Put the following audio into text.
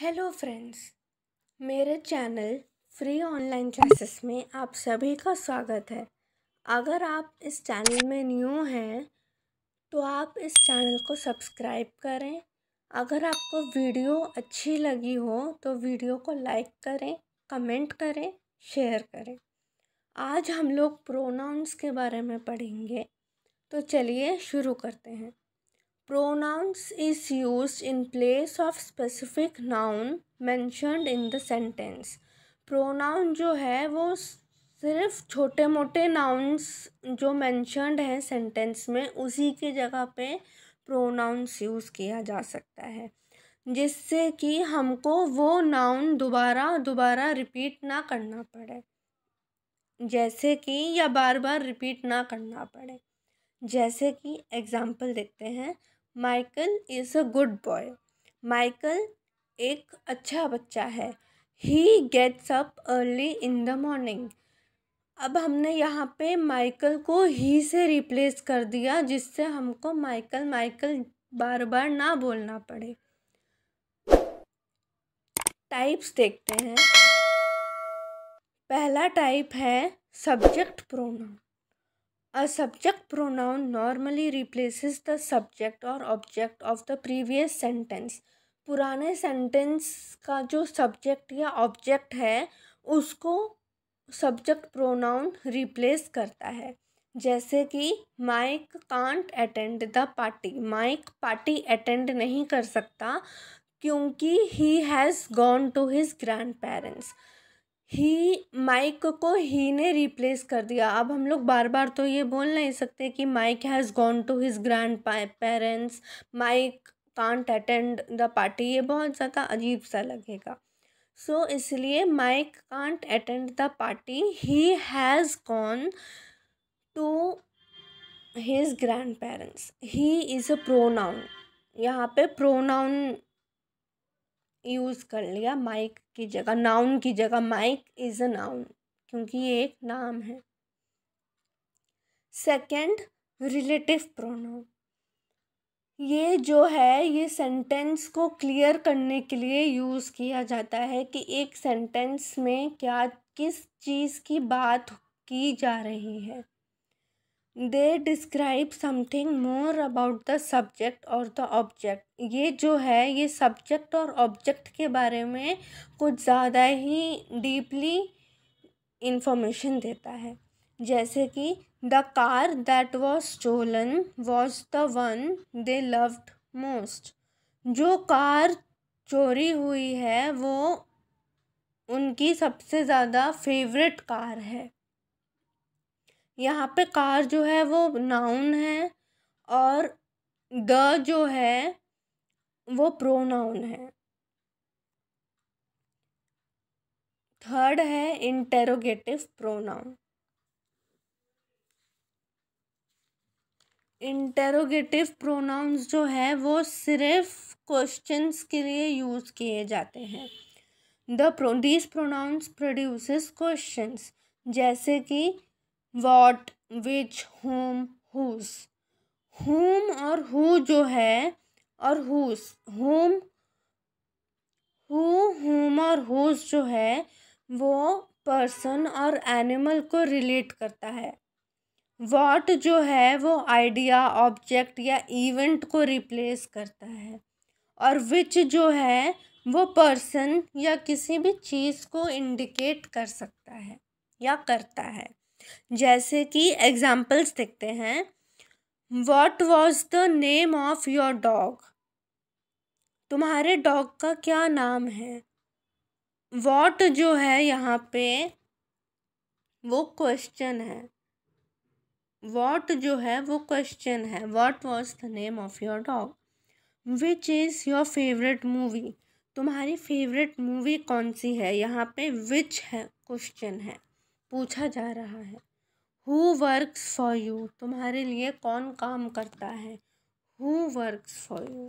Hello friends मेरे channel free online classes में आप सभी का स्वागत है अगर आप इस चैनल में न्यू हैं तो आप इस चैनल को सब्सक्राइब करें अगर आपको वीडियो अच्छी लगी हो तो वीडियो को लाइक करें कमेंट करें शेयर करें आज हम लोग प्रोनाउंस के बारे में पढ़ेंगे तो चलिए शुरू करते हैं Pronouns is used in place of specific noun mentioned in the sentence. Pronoun जो है वो सिर्फ छोटे मोटे नाउन्स जो मैंशनड हैं सेंटेंस में उसी के जगह पे प्रोनाउंस यूज़ किया जा सकता है जिससे कि हमको वो नाउन दोबारा दोबारा रिपीट ना करना पड़े जैसे कि या बार बार रिपीट ना करना पड़े जैसे कि एग्ज़ाम्पल देखते हैं Michael is a good boy Michael एक अच्छा बच्चा है he gets up early in the morning अब हमने यहाँ पे माइकल को ही से रिप्लेस कर दिया जिससे हमको माइकल माइकल बार बार ना बोलना पड़े टाइप्स देखते हैं पहला टाइप है subject pronoun A subject pronoun normally replaces the subject or object of the previous sentence. पुराने सेंटेंस का जो सब्जेक्ट या ऑब्जेक्ट है उसको सब्जेक्ट प्रोनाउन रिप्लेस करता है जैसे कि Mike can't attend the party Mike party attend नहीं कर सकता क्योंकि he has gone to his grandparents he Mike को ही ने रिप्लेस कर दिया अब हम लोग बार बार तो ये बोल नहीं सकते कि Mike has gone to his grandparents Mike can't attend the party ये बहुत ज़्यादा अजीब सा लगेगा सो so, इसलिए Mike can't attend the party he has gone to his grandparents he is a pronoun यहाँ पे प्रोनाउन यूज़ कर लिया माइक की जगह नाउन की जगह माइक इज़ अ नाउन क्योंकि ये एक नाम है सेकंड रिलेटिव प्रोनाउन ये जो है ये सेंटेंस को क्लियर करने के लिए यूज़ किया जाता है कि एक सेंटेंस में क्या किस चीज़ की बात की जा रही है they describe something more about the subject और द ऑब्जेक्ट ये जो है ये सब्जेक्ट और ऑब्जेक्ट के बारे में कुछ ज़्यादा ही डीपली इंफॉर्मेशन देता है जैसे कि the car that was stolen was the one they loved most जो कार चोरी हुई है वो उनकी सबसे ज़्यादा फेवरेट कार है यहाँ पे कार जो है वो नाउन है और द जो है वो प्रोनाउन है थर्ड है इंटेरोगेटिव प्रोनाउन इंटेरोगेटिव प्रोनाउंस जो है वो सिर्फ क्वेश्चंस के लिए यूज़ किए जाते हैं the pro these pronouns produces questions जैसे कि what which whom whose whom और हु जो है और हुस होम हु होम और हुस जो है वो पर्सन और एनिमल को रिलेट करता है वॉट जो है वो आइडिया ऑब्जेक्ट या इवेंट को रिप्लेस करता है और विच जो है वो पर्सन या किसी भी चीज़ को इंडिकेट कर सकता है या करता है जैसे कि एग्ज़ाम्पल्स देखते हैं what was the name of your dog तुम्हारे डॉग का क्या नाम है वॉट जो है यहाँ पे वो क्वेश्चन है वॉट जो है वो क्वेश्चन है what was the name of your dog which is your favourite movie तुम्हारी फेवरेट मूवी कौन सी है यहाँ पे विच है क्वेश्चन है पूछा जा रहा है हु वर्क्स फॉर यू तुम्हारे लिए कौन काम करता है हु वर्क्स फॉर यू